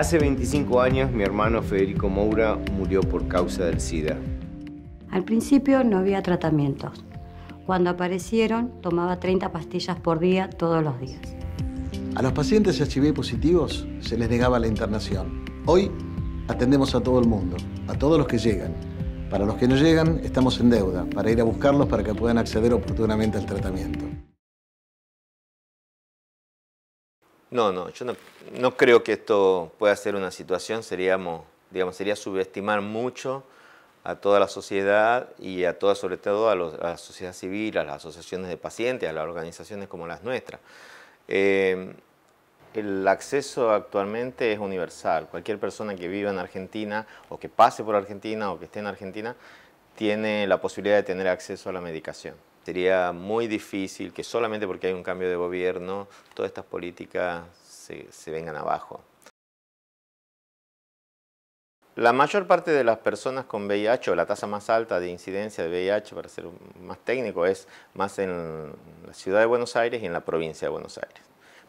Hace 25 años mi hermano Federico Moura murió por causa del SIDA. Al principio no había tratamientos. Cuando aparecieron, tomaba 30 pastillas por día todos los días. A los pacientes HIV positivos se les negaba la internación. Hoy atendemos a todo el mundo, a todos los que llegan. Para los que no llegan, estamos en deuda para ir a buscarlos para que puedan acceder oportunamente al tratamiento. No, no, yo no, creo que esto pueda ser una situación, seríamos, digamos, sería subestimar mucho a toda la sociedad y a toda, sobre todo a, la sociedad civil, a las asociaciones de pacientes, a las organizaciones como las nuestras. Eh, el acceso actualmente es universal. Cualquier persona que viva en Argentina o que pase por Argentina o que esté en Argentina tiene la posibilidad de tener acceso a la medicación sería muy difícil que solamente porque hay un cambio de gobierno todas estas políticas se, vengan abajo. La mayor parte de las personas con VIH o la tasa más alta de incidencia de VIH, para ser más técnico, es más en la ciudad de Buenos Aires y en la provincia de Buenos Aires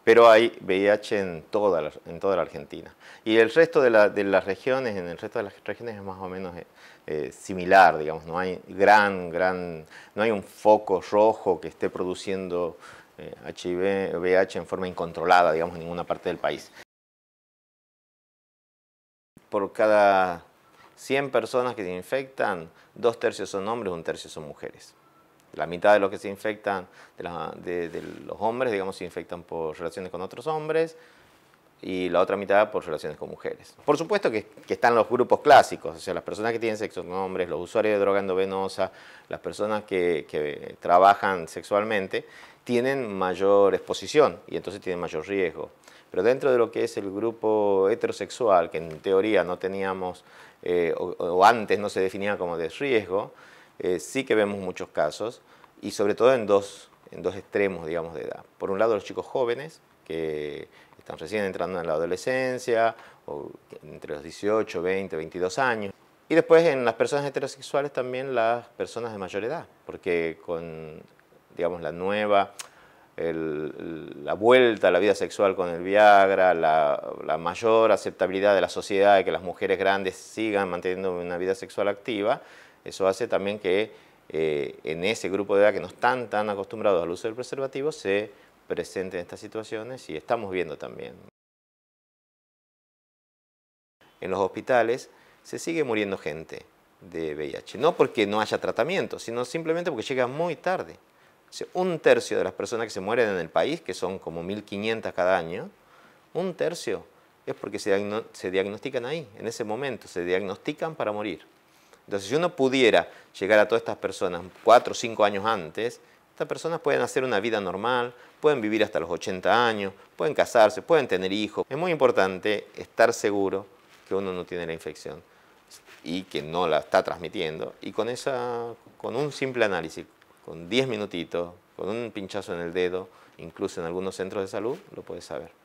pero hay VIH en toda la, en toda la Argentina. Y el resto de, las regiones, en el resto de las regiones es más o menos eh, eh, similar, digamos, no hay gran, gran, no hay un foco rojo que esté produciendo eh, VIH en forma incontrolada, digamos, en ninguna parte del país. Por cada 100 personas que se infectan, dos tercios son hombres, un tercio son mujeres la mitad de los que se infectan, de, los hombres, digamos, se infectan por relaciones con otros hombres y la otra mitad por relaciones con mujeres. Por supuesto que, están los grupos clásicos, o sea, las personas que tienen sexo con hombres, los usuarios de droga endovenosa, las personas que, trabajan sexualmente, tienen mayor exposición y entonces tienen mayor riesgo. Pero dentro de lo que es el grupo heterosexual, que en teoría no teníamos eh, o antes no se definía como de riesgo, eh, sí que vemos muchos casos y sobre todo en dos, extremos, digamos, de edad. Por un lado, los chicos jóvenes, que están recién entrando en la adolescencia, entre los 18, 20, 22 años. Y después en las personas heterosexuales también las personas de mayor edad, porque con, digamos, la nueva, la vuelta a la vida sexual con el Viagra, la, mayor aceptabilidad de la sociedad de que las mujeres grandes sigan manteniendo una vida sexual activa, eso hace también que eh, en ese grupo de edad que no están tan acostumbrados al uso del preservativo se presenten estas situaciones y estamos viendo también. En los hospitales se sigue muriendo gente de VIH, no porque no haya tratamiento, sino simplemente porque llega muy tarde. un tercio de las personas que se mueren en el país, que son como 1.500 cada año, un tercio es porque se diagnostican ahí, en ese momento, se diagnostican para morir. Entonces, si uno pudiera llegar a todas estas personas cuatro o cinco años antes, estas personas pueden hacer una vida normal, pueden vivir hasta los 80 años, pueden casarse, pueden tener hijos. Es muy importante estar seguro que uno no tiene la infección y que no la está transmitiendo. Y con, esa, con un simple análisis, con 10 minutitos, con un pinchazo en el dedo, incluso en algunos centros de salud, lo puedes saber.